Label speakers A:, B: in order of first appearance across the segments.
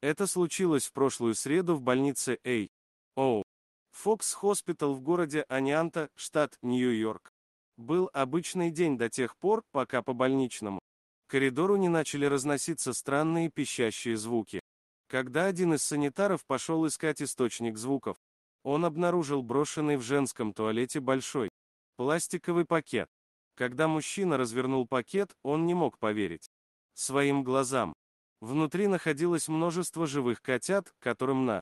A: Это случилось в прошлую среду в больнице A. О. Фокс Хоспитал в городе Анианта, штат Нью-Йорк. Был обычный день до тех пор, пока по больничному коридору не начали разноситься странные пищащие звуки. Когда один из санитаров пошел искать источник звуков, он обнаружил брошенный в женском туалете большой Пластиковый пакет. Когда мужчина развернул пакет, он не мог поверить своим глазам. Внутри находилось множество живых котят, которым на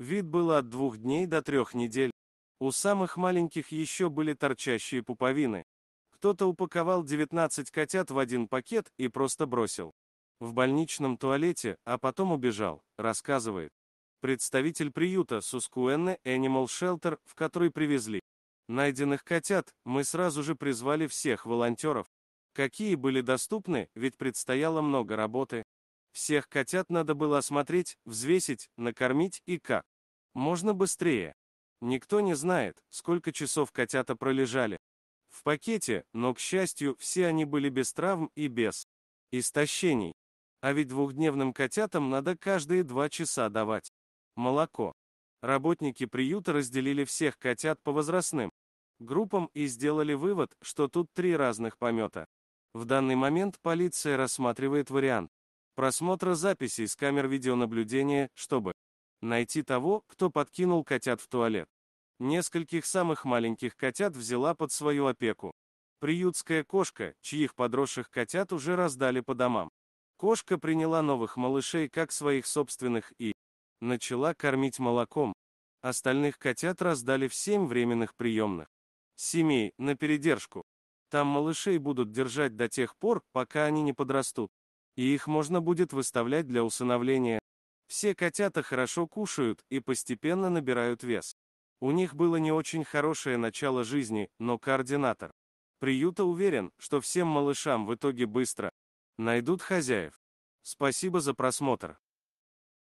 A: вид было от двух дней до трех недель. У самых маленьких еще были торчащие пуповины. Кто-то упаковал 19 котят в один пакет и просто бросил. В больничном туалете, а потом убежал, рассказывает. Представитель приюта Сускуэнне Animal Shelter, в который привезли Найденных котят мы сразу же призвали всех волонтеров. Какие были доступны, ведь предстояло много работы. Всех котят надо было осмотреть, взвесить, накормить и как. Можно быстрее. Никто не знает, сколько часов котята пролежали. В пакете, но, к счастью, все они были без травм и без истощений. А ведь двухдневным котятам надо каждые два часа давать молоко. Работники приюта разделили всех котят по возрастным группам и сделали вывод, что тут три разных помета. В данный момент полиция рассматривает вариант просмотра записей с камер видеонаблюдения, чтобы найти того, кто подкинул котят в туалет. Нескольких самых маленьких котят взяла под свою опеку. Приютская кошка, чьих подросших котят уже раздали по домам. Кошка приняла новых малышей как своих собственных и начала кормить молоком. Остальных котят раздали в семь временных приемных семей на передержку. Там малышей будут держать до тех пор, пока они не подрастут. И их можно будет выставлять для усыновления. Все котята хорошо кушают и постепенно набирают вес. У них было не очень хорошее начало жизни, но координатор. Приюта уверен, что всем малышам в итоге быстро найдут хозяев. Спасибо за просмотр.